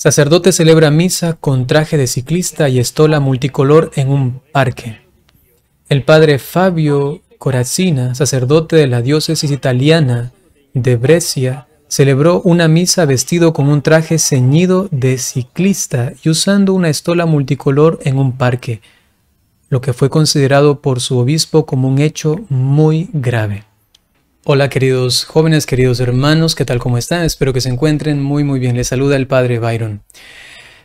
Sacerdote celebra misa con traje de ciclista y estola multicolor en un parque. El padre Fabio Corazzina, sacerdote de la diócesis italiana de Brescia, celebró una misa vestido con un traje ceñido de ciclista y usando una estola multicolor en un parque, lo que fue considerado por su obispo como un hecho muy grave. Hola queridos jóvenes, queridos hermanos, ¿qué tal? ¿Cómo están? Espero que se encuentren muy muy bien. Les saluda el padre Byron.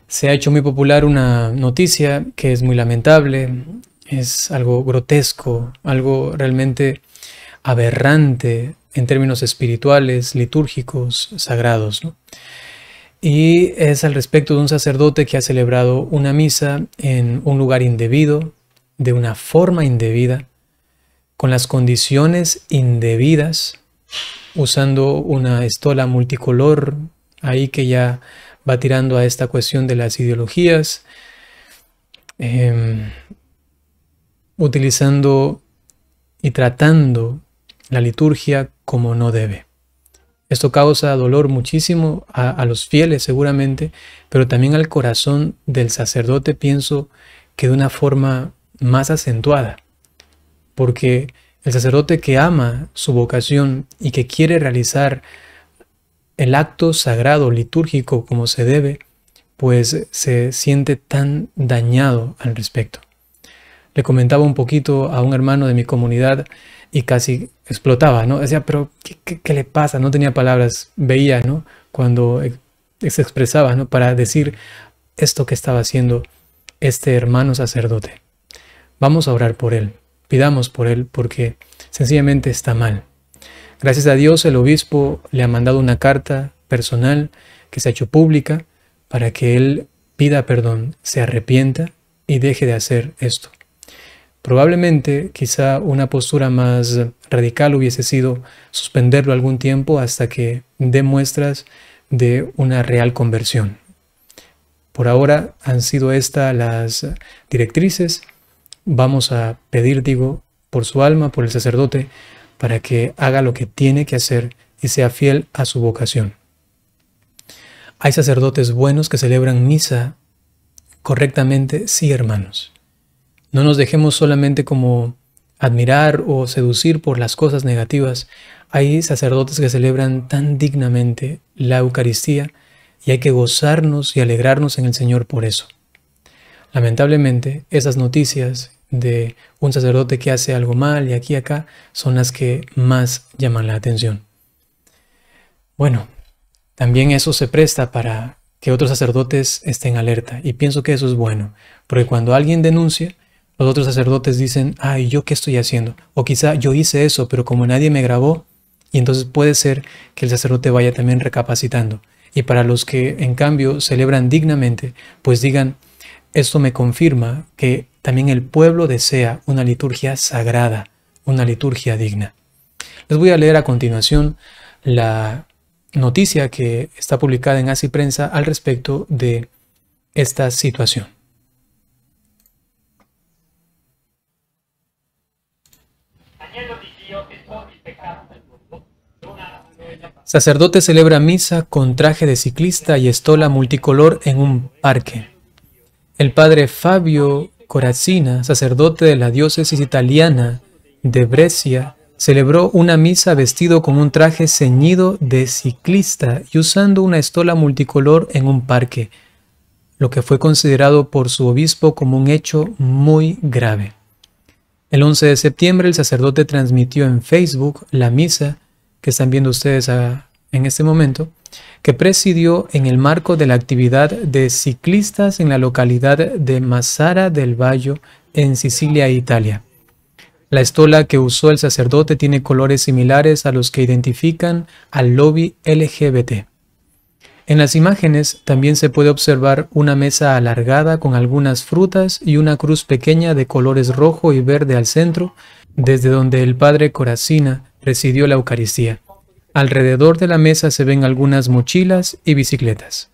Se ha hecho muy popular una noticia que es muy lamentable, es algo grotesco, algo realmente aberrante en términos espirituales, litúrgicos, sagrados. Y es al respecto de un sacerdote que ha celebrado una misa en un lugar indebido, de una forma indebida, con las condiciones indebidas, usando una estola multicolor, ahí que ya va tirando a esta cuestión de las ideologías, em, utilizando y tratando la liturgia como no debe. Esto causa dolor muchísimo a, los fieles seguramente, pero también al corazón del sacerdote pienso que de una forma más acentuada porque el sacerdote que ama su vocación y que quiere realizar el acto sagrado litúrgico como se debe, pues se siente tan dañado al respecto. Le comentaba un poquito a un hermano de mi comunidad y casi explotaba, ¿no? Decía, pero ¿qué, le pasa? No tenía palabras, veía, ¿no? Cuando se expresaba, ¿no? Para decir esto que estaba haciendo este hermano sacerdote. Vamos a orar por él pidamos por él porque sencillamente está mal. Gracias a Dios el obispo le ha mandado una carta personal que se ha hecho pública para que él pida perdón, se arrepienta y deje de hacer esto. Probablemente quizá una postura más radical hubiese sido suspenderlo algún tiempo hasta que dé muestras de una real conversión. Por ahora han sido estas las directrices vamos a pedir, digo, por su alma, por el sacerdote, para que haga lo que tiene que hacer y sea fiel a su vocación. Hay sacerdotes buenos que celebran misa correctamente, sí, hermanos. No nos dejemos solamente como admirar o seducir por las cosas negativas. Hay sacerdotes que celebran tan dignamente la Eucaristía y hay que gozarnos y alegrarnos en el Señor por eso. Lamentablemente, esas noticias de un sacerdote que hace algo mal y aquí y acá son las que más llaman la atención. Bueno, también eso se presta para que otros sacerdotes estén alerta y pienso que eso es bueno, porque cuando alguien denuncia, los otros sacerdotes dicen, ay, ¿yo qué estoy haciendo? O quizá yo hice eso, pero como nadie me grabó, y entonces puede ser que el sacerdote vaya también recapacitando. Y para los que en cambio celebran dignamente, pues digan, esto me confirma que también el pueblo desea una liturgia sagrada, una liturgia digna. Les voy a leer a continuación la noticia que está publicada en ASI Prensa al respecto de esta situación. Sacerdote celebra misa con traje de ciclista y estola multicolor en un parque. El padre Fabio Corazina, sacerdote de la diócesis italiana de Brescia, celebró una misa vestido con un traje ceñido de ciclista y usando una estola multicolor en un parque, lo que fue considerado por su obispo como un hecho muy grave. El 11 de septiembre el sacerdote transmitió en Facebook la misa que están viendo ustedes en este momento que presidió en el marco de la actividad de ciclistas en la localidad de Mazara del Vallo, en Sicilia, Italia. La estola que usó el sacerdote tiene colores similares a los que identifican al lobby LGBT. En las imágenes también se puede observar una mesa alargada con algunas frutas y una cruz pequeña de colores rojo y verde al centro, desde donde el padre Coracina presidió la Eucaristía. Alrededor de la mesa se ven algunas mochilas y bicicletas.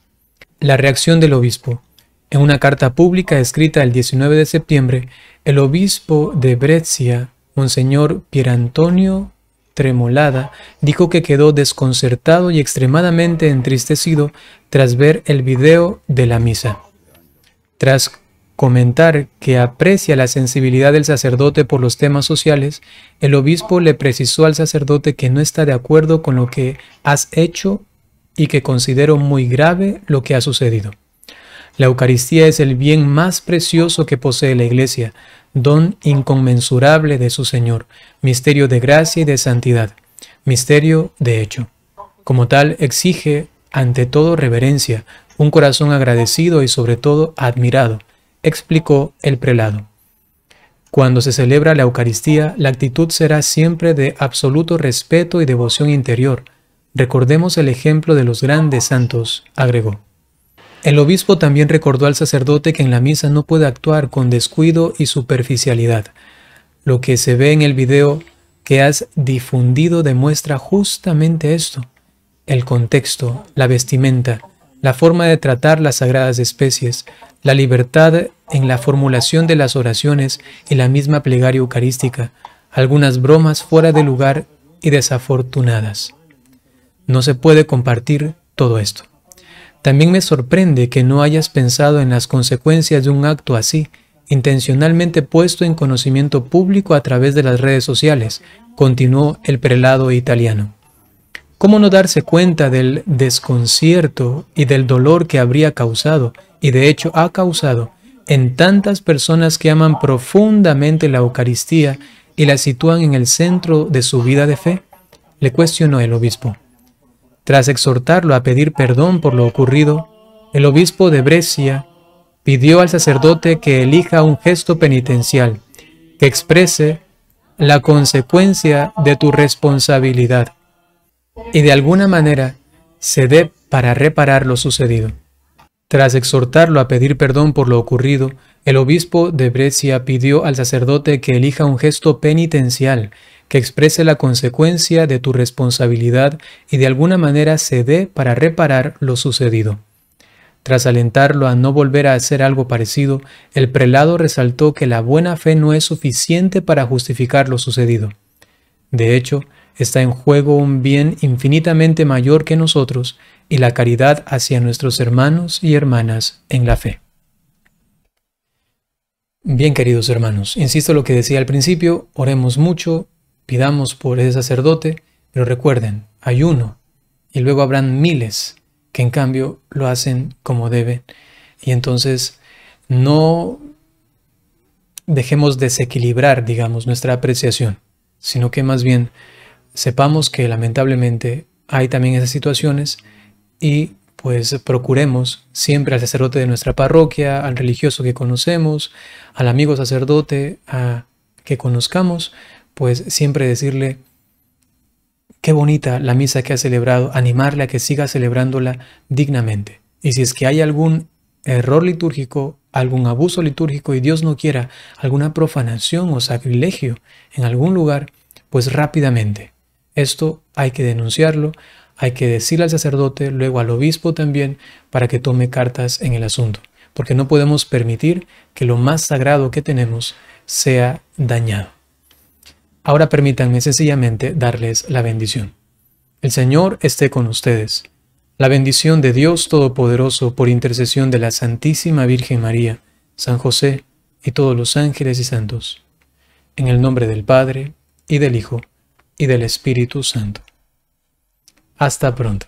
La reacción del obispo. En una carta pública escrita el 19 de septiembre, el obispo de Brescia, Monseñor Pierantonio Tremolada, dijo que quedó desconcertado y extremadamente entristecido tras ver el video de la misa. Tras comentar que aprecia la sensibilidad del sacerdote por los temas sociales, el obispo le precisó al sacerdote que no está de acuerdo con lo que has hecho y que considero muy grave lo que ha sucedido. La Eucaristía es el bien más precioso que posee la Iglesia, don inconmensurable de su Señor, misterio de gracia y de santidad, misterio de hecho. Como tal, exige ante todo reverencia, un corazón agradecido y sobre todo admirado, explicó el prelado. Cuando se celebra la Eucaristía, la actitud será siempre de absoluto respeto y devoción interior. Recordemos el ejemplo de los grandes santos, agregó. El obispo también recordó al sacerdote que en la misa no puede actuar con descuido y superficialidad. Lo que se ve en el video que has difundido demuestra justamente esto. El contexto, la vestimenta, la forma de tratar las sagradas especies, la libertad en la formulación de las oraciones y la misma plegaria eucarística, algunas bromas fuera de lugar y desafortunadas. No se puede compartir todo esto. También me sorprende que no hayas pensado en las consecuencias de un acto así, intencionalmente puesto en conocimiento público a través de las redes sociales, continuó el prelado italiano. ¿Cómo no darse cuenta del desconcierto y del dolor que habría causado y de hecho ha causado en tantas personas que aman profundamente la Eucaristía y la sitúan en el centro de su vida de fe? Le cuestionó el obispo. Tras exhortarlo a pedir perdón por lo ocurrido, el obispo de Brescia pidió al sacerdote que elija un gesto penitencial que exprese la consecuencia de tu responsabilidad y de alguna manera se dé para reparar lo sucedido. Tras exhortarlo a pedir perdón por lo ocurrido, el obispo de Brescia pidió al sacerdote que elija un gesto penitencial que exprese la consecuencia de tu responsabilidad y de alguna manera se dé para reparar lo sucedido. Tras alentarlo a no volver a hacer algo parecido, el prelado resaltó que la buena fe no es suficiente para justificar lo sucedido. De hecho, está en juego un bien infinitamente mayor que nosotros y la caridad hacia nuestros hermanos y hermanas en la fe. Bien, queridos hermanos, insisto en lo que decía al principio, oremos mucho, pidamos por ese sacerdote, pero recuerden, hay uno, y luego habrán miles que en cambio lo hacen como deben. Y entonces no dejemos desequilibrar, digamos, nuestra apreciación, sino que más bien sepamos que lamentablemente hay también esas situaciones y pues procuremos siempre al sacerdote de nuestra parroquia, al religioso que conocemos, al amigo sacerdote a que conozcamos, pues siempre decirle qué bonita la misa que ha celebrado, animarle a que siga celebrándola dignamente. Y si es que hay algún error litúrgico, algún abuso litúrgico y Dios no quiera, alguna profanación o sacrilegio en algún lugar, pues rápidamente esto hay que denunciarlo, hay que decirle al sacerdote, luego al obispo también, para que tome cartas en el asunto, porque no podemos permitir que lo más sagrado que tenemos sea dañado. Ahora permítanme sencillamente darles la bendición. El Señor esté con ustedes. La bendición de Dios Todopoderoso por intercesión de la Santísima Virgen María, San José y todos los ángeles y santos. En el nombre del Padre, y del Hijo, y del Espíritu Santo. Hasta pronto.